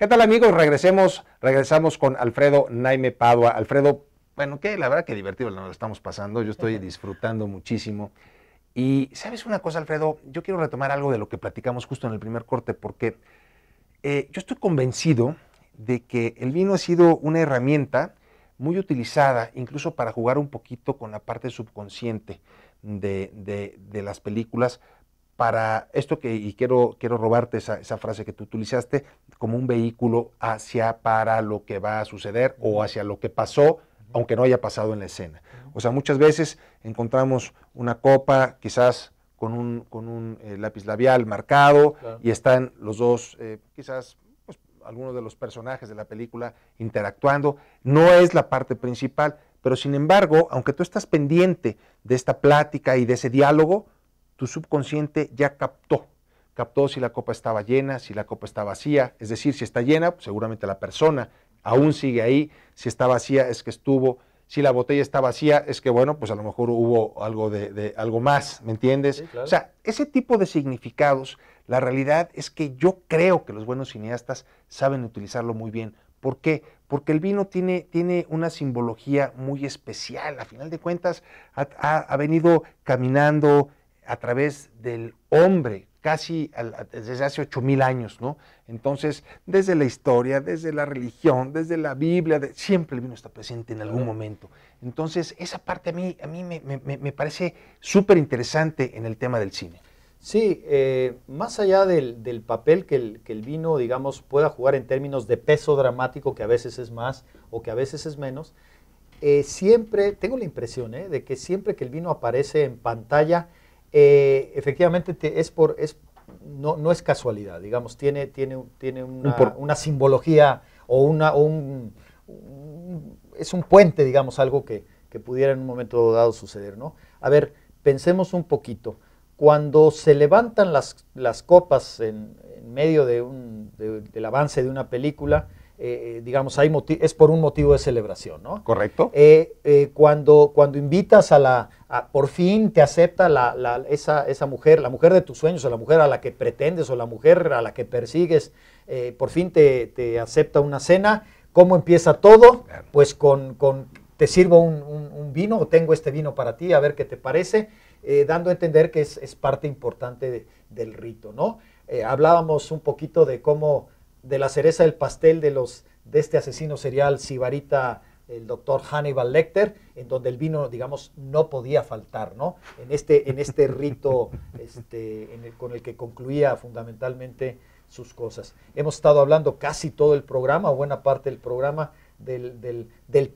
¿Qué tal amigos? Regresemos, regresamos con Alfredo Naime Padua. Alfredo, bueno, que la verdad que divertido nos lo estamos pasando, yo estoy disfrutando muchísimo. Y sabes una cosa, Alfredo, yo quiero retomar algo de lo que platicamos justo en el primer corte, porque eh, yo estoy convencido de que el vino ha sido una herramienta muy utilizada, incluso para jugar un poquito con la parte subconsciente de las películas, para esto que, y quiero, quiero robarte esa, esa, frase que tú utilizaste, como un vehículo hacia para lo que va a suceder o hacia lo que pasó, aunque no haya pasado en la escena. O sea, muchas veces encontramos una copa quizás con un, con un eh, lápiz labial marcado y están los dos eh, quizás pues, algunos de los personajes de la película interactuando. No es la parte principal, pero sin embargo, aunque tú estás pendiente de esta plática y de ese diálogo, tu subconsciente ya captó. Captó si la copa estaba llena, si la copa está vacía. Es decir, si está llena, pues, seguramente la persona aún sigue ahí. Si está vacía, es que estuvo. Si la botella está vacía, es que bueno, pues a lo mejor hubo algo de, algo más, ¿me entiendes? O sea, ese tipo de significados, la realidad es que yo creo que los buenos cineastas saben utilizarlo muy bien. ¿Por qué? Porque el vino tiene, tiene una simbología muy especial. A final de cuentas, ha venido caminando a través del hombre, casi desde hace 8000 años, ¿no? Entonces, desde la historia, desde la religión, desde la Biblia, de, siempre el vino está presente en algún momento. Entonces, esa parte a mí, a mí me, me, me parece súper interesante en el tema del cine. Sí, eh, más allá del, del papel que el, que el, vino, digamos, pueda jugar en términos de peso dramático, que a veces es más o que a veces es menos, eh, siempre, tengo la impresión eh, de que siempre que el vino aparece en pantalla, eh, efectivamente por, no, es casualidad, digamos, tiene, una, simbología o, una, es un puente, digamos, algo que, pudiera en un momento dado suceder, ¿no? A ver, pensemos un poquito. Cuando se levantan las, las copas en, medio del avance de una película, eh, eh, digamos, hay es por un motivo de celebración, ¿no? Correcto. Eh, cuando, cuando invitas a la, por fin te acepta esa, mujer, la mujer de tus sueños, o la mujer a la que pretendes, o la mujer a la que persigues, por fin te, acepta una cena, ¿cómo empieza todo? Pues con, te sirvo un, vino, o tengo este vino para ti, a ver qué te parece, dando a entender que es, parte importante del rito, ¿no? hablábamos un poquito de cómo de la cereza del pastel de, los, de este asesino serial sibarita, el doctor Hannibal Lecter, en donde el vino, digamos, no podía faltar, ¿no? En este, en este rito este, con el que concluía fundamentalmente sus cosas. Hemos estado hablando casi todo el programa, buena parte del programa, del,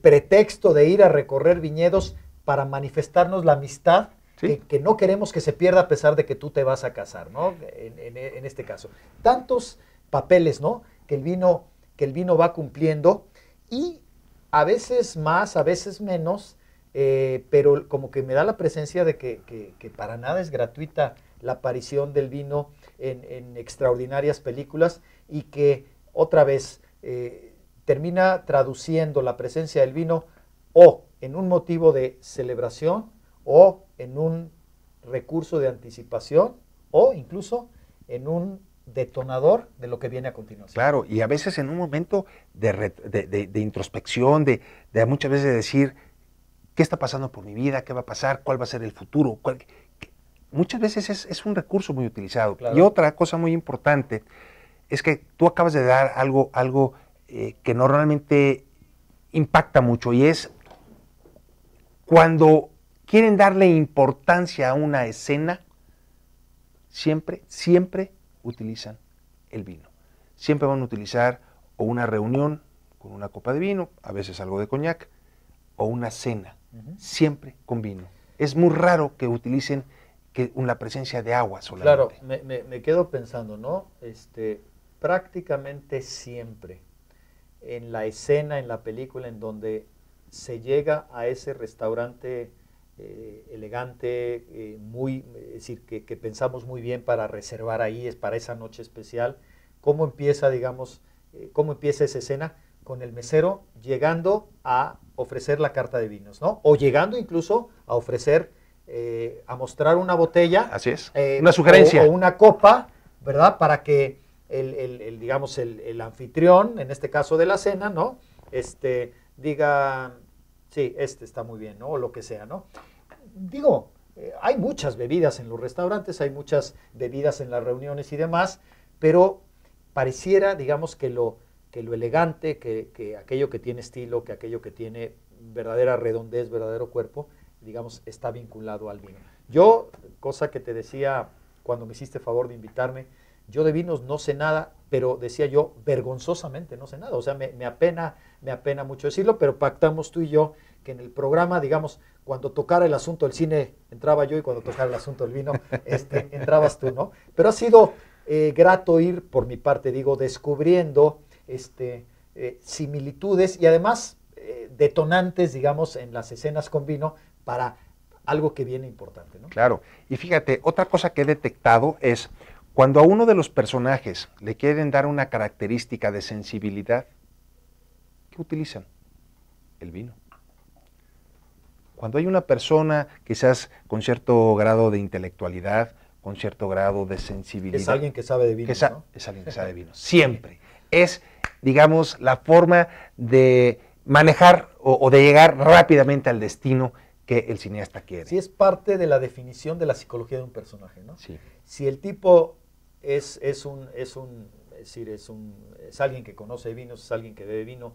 pretexto de ir a recorrer viñedos para manifestarnos la amistad Que, no queremos que se pierda a pesar de que tú te vas a casar, ¿no? En, en este caso. Tantos, papeles, ¿no? Que el vino, que el vino va cumpliendo y a veces más, a veces menos, eh, pero como que me da la presencia de que, para nada es gratuita la aparición del vino en, extraordinarias películas y que otra vez eh, termina traduciendo la presencia del vino o en un motivo de celebración o en un recurso de anticipación o incluso en un detonador de lo que viene a continuación. Claro, y a veces en un momento de, introspección, de, muchas veces decir, ¿qué está pasando por mi vida? ¿Qué va a pasar? ¿Cuál va a ser el futuro? Muchas veces es, un recurso muy utilizado. Y otra cosa muy importante es que tú acabas de dar algo, algo eh, que normalmente impacta mucho y es cuando quieren darle importancia a una escena, siempre, siempre utilizan el vino. Siempre van a utilizar o una reunión con una copa de vino, a veces algo de coñac, o una cena, siempre con vino. Es muy raro que utilicen que la presencia de agua solamente. Claro, me, me quedo pensando, ¿no? Este, prácticamente siempre en la escena, en la película, en donde se llega a ese restaurante eh, elegante, eh, muy, decir, que, pensamos muy bien para reservar ahí, es para esa noche especial. ¿Cómo empieza, digamos, eh, cómo empieza esa escena? Con el mesero llegando a ofrecer la carta de vinos, ¿no? O llegando incluso a ofrecer, a mostrar una botella. Así es. una sugerencia. O, una copa, ¿verdad? Para que el, digamos, el, el anfitrión, en este caso de la cena, ¿no? Este, diga, sí, este está muy bien, ¿no? O lo que sea, ¿no? Digo, eh, hay muchas bebidas en los restaurantes, hay muchas bebidas en las reuniones y demás, pero pareciera, digamos, que lo, que lo elegante, que, que aquello que tiene estilo, que aquello que tiene verdadera redondez, verdadero cuerpo, digamos, está vinculado al vino. Yo, cosa que te decía cuando me hiciste favor de invitarme, yo de vinos no sé nada, pero decía yo, vergonzosamente no sé nada. O sea, me, apena, me apena mucho decirlo, pero pactamos tú y yo que en el programa, digamos, cuando tocara el asunto del cine entraba yo y cuando tocara el asunto del vino este, entrabas tú, ¿no? Pero ha sido eh, grato ir, por mi parte, digo, descubriendo este, eh, similitudes y además eh, detonantes, digamos, en las escenas con vino para algo que viene importante, ¿no? Claro. Y fíjate, otra cosa que he detectado es cuando a uno de los personajes le quieren dar una característica de sensibilidad, ¿qué utilizan? El vino. Cuando hay una persona quizás con cierto grado de intelectualidad, con cierto grado de sensibilidad. Es alguien que sabe de vino. Es alguien que sabe de vino, siempre. Es, digamos, la forma de manejar o, o de llegar rápidamente al destino que el cineasta quiere. Sí, es parte de la definición de la psicología de un personaje, ¿no? Sí. Si el tipo es, un, es, un, decir, es, un, es alguien que conoce vinos, es alguien que bebe vino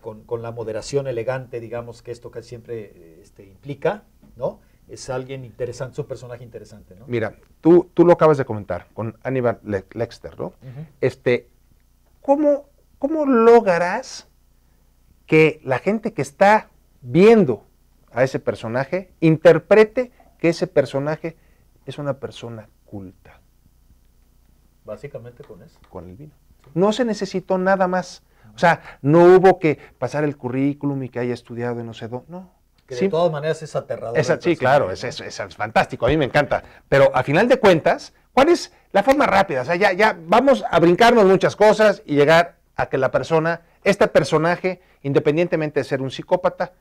con, la moderación elegante, digamos, que esto casi siempre este, implica, ¿no? Es alguien interesante, es un personaje interesante, ¿no? Mira, tú, tú lo acabas de comentar con Aníbal Lexter, ¿no? este, ¿cómo, ¿Cómo lograrás que la gente que está viendo a ese personaje interprete que ese personaje es una persona culta? Básicamente con eso. Con el vino. No se necesitó nada más. O sea, no hubo que pasar el currículum y que haya estudiado y no sé dónde. No. Que de todas maneras es aterrador. Esa, sí, claro, es, fantástico, a mí me encanta. Pero a final de cuentas, ¿cuál es la forma rápida? O sea, ya, ya vamos a brincarnos muchas cosas y llegar a que la persona, este personaje, independientemente de ser un psicópata,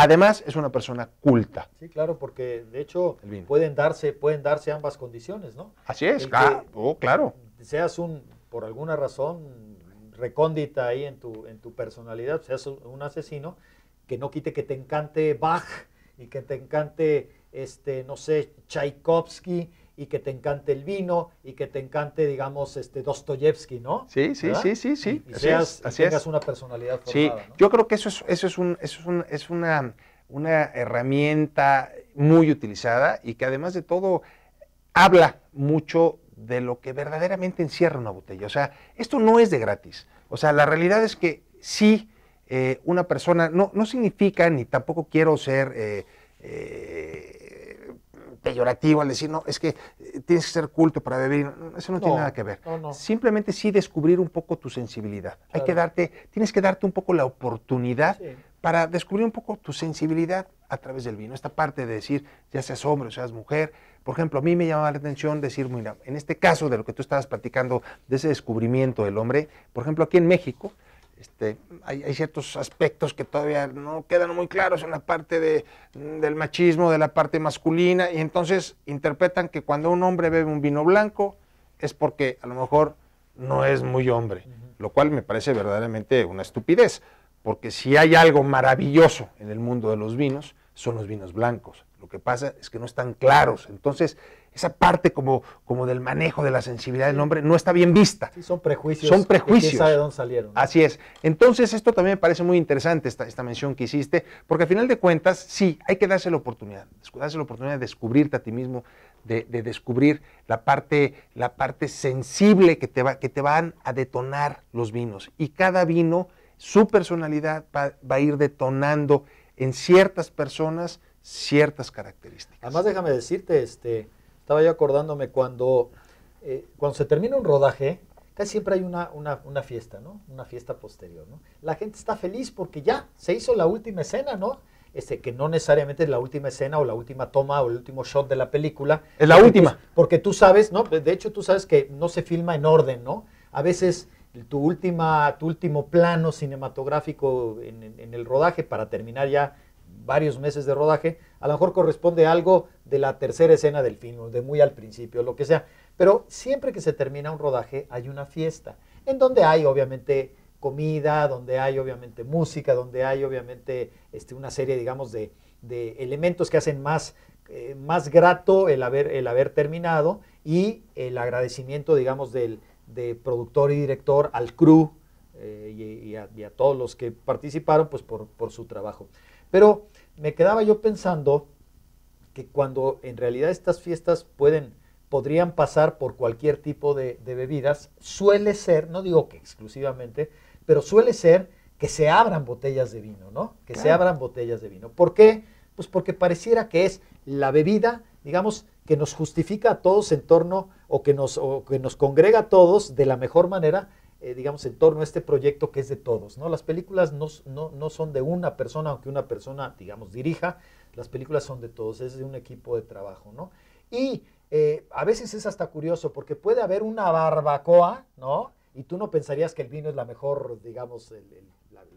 Además, es una persona culta. Sí, claro, porque de hecho pueden darse, pueden darse ambas condiciones, ¿no? Así es, oh, claro. Seas un, por alguna razón recóndita ahí en tu, en tu personalidad, seas un asesino, que no quite que te encante Bach y que te encante, este, no sé, Tchaikovsky y que te encante el vino y que te encante, digamos, este Dostoyevsky, ¿no? Sí, sí, sí, sí, sí. Y, seas, una personalidad formada. Sí, yo creo que eso es, eso es, un, es, una, una herramienta muy utilizada y que además de todo habla mucho de lo que verdaderamente encierra una botella. O sea, esto no es de gratis. O sea, la realidad es que sí, eh, una persona no, significa, ni tampoco quiero ser... Eh, eh, peyorativo al decir, no, es que eh, tienes que ser culto para beber Eso no, tiene nada que ver. Simplemente sí descubrir un poco tu sensibilidad. Hay que darte, tienes que darte un poco la oportunidad para descubrir un poco tu sensibilidad a través del vino. Esta parte de decir, ya seas hombre o seas mujer. Por ejemplo, a mí me llamaba la atención decir, mira, en este caso de lo que tú estabas platicando, de ese descubrimiento del hombre, por ejemplo, aquí en México, este, hay, ciertos aspectos que todavía no quedan muy claros en la parte del machismo, de la parte masculina, y entonces interpretan que cuando un hombre bebe un vino blanco es porque a lo mejor no es muy hombre, lo cual me parece verdaderamente una estupidez, porque si hay algo maravilloso en el mundo de los vinos, son los vinos blancos. Lo que pasa es que no están claros. Entonces, esa parte como, como del manejo de la sensibilidad del hombre no está bien vista. son prejuicios. Son prejuicios. sabe dónde salieron. Así es. Entonces, esto también me parece muy interesante, esta, esta mención que hiciste, porque al final de cuentas, sí, hay que darse la oportunidad, darse la oportunidad de descubrirte a ti mismo, de, descubrir la parte, la parte sensible que te, va, que te van a detonar los vinos. Y cada vino, su personalidad va a ir detonando en ciertas personas ciertas características. Además, déjame decirte, este estaba yo acordándome cuando, eh, cuando se termina un rodaje, casi siempre hay una, fiesta, ¿no? Una fiesta posterior, ¿no? La gente está feliz porque ya se hizo la última escena, ¿no? Este, que no necesariamente es la última escena o la última toma o el último shot de la película. Es la última. porque tú sabes, ¿no? Pues, de hecho, tú sabes que no se filma en orden, ¿no? A veces tu, última, tu último plano cinematográfico en el rodaje para terminar ya varios meses de rodaje, a lo mejor corresponde algo de la tercera escena del film, de muy al principio, lo que sea. Pero siempre que se termina un rodaje hay una fiesta, en donde hay obviamente comida, donde hay obviamente música, donde hay obviamente este, una serie, digamos, de, elementos que hacen más, eh, más grato el haber, el haber terminado y el agradecimiento, digamos, del productor y director al crew eh, y, a, todos los que participaron pues, por, por su trabajo. Pero me quedaba yo pensando que cuando en realidad estas fiestas pueden, podrían pasar por cualquier tipo de, bebidas, suele ser, no digo que exclusivamente, pero suele ser que se abran botellas de vino, ¿no? Que se abran botellas de vino. ¿Por qué? Pues porque pareciera que es la bebida, digamos, que nos justifica a todos en torno o que nos, o que nos congrega a todos de la mejor manera eh, digamos, en torno a este proyecto que es de todos. ¿no? Las películas no, no, no, son de una persona, aunque una persona, digamos, dirija, las películas son de todos, es de un equipo de trabajo. ¿no? Y eh, a veces es hasta curioso, porque puede haber una barbacoa, ¿no? Y tú no pensarías que el vino es la mejor, digamos, el,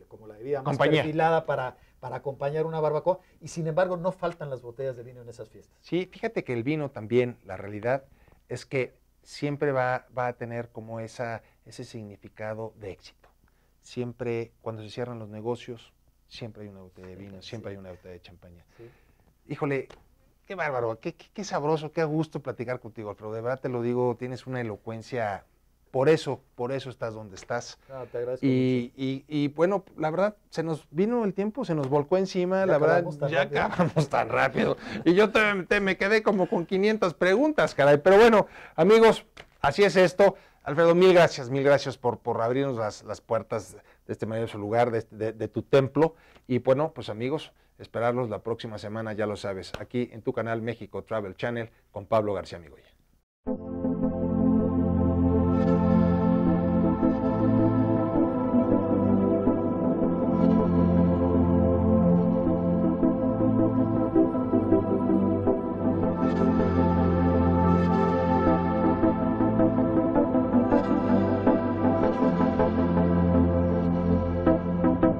como la bebida más para, para acompañar una barbacoa, y sin embargo no faltan las botellas de vino en esas fiestas. Sí, fíjate que el vino también, la realidad es que siempre va a tener como esa ese significado de éxito. Siempre, cuando se cierran los negocios, siempre hay una botella de vino, siempre hay una botella de champaña. Híjole, qué bárbaro, qué, qué, qué, sabroso, qué gusto platicar contigo, Alfredo. De verdad te lo digo, tienes una elocuencia. Por eso, por eso estás donde estás. Y, y, bueno, la verdad, se nos vino el tiempo, se nos volcó encima, la verdad, ya acabamos tan rápido. Y yo me quedé como con 500 preguntas, caray. Pero bueno, amigos, así es esto. Alfredo, mil gracias, mil gracias por, por abrirnos las, puertas de este maravilloso lugar, de, este, de, de, tu templo. Y bueno, pues amigos, esperarlos la próxima semana, ya lo sabes, aquí en tu canal México Travel Channel con Pablo García Migoya.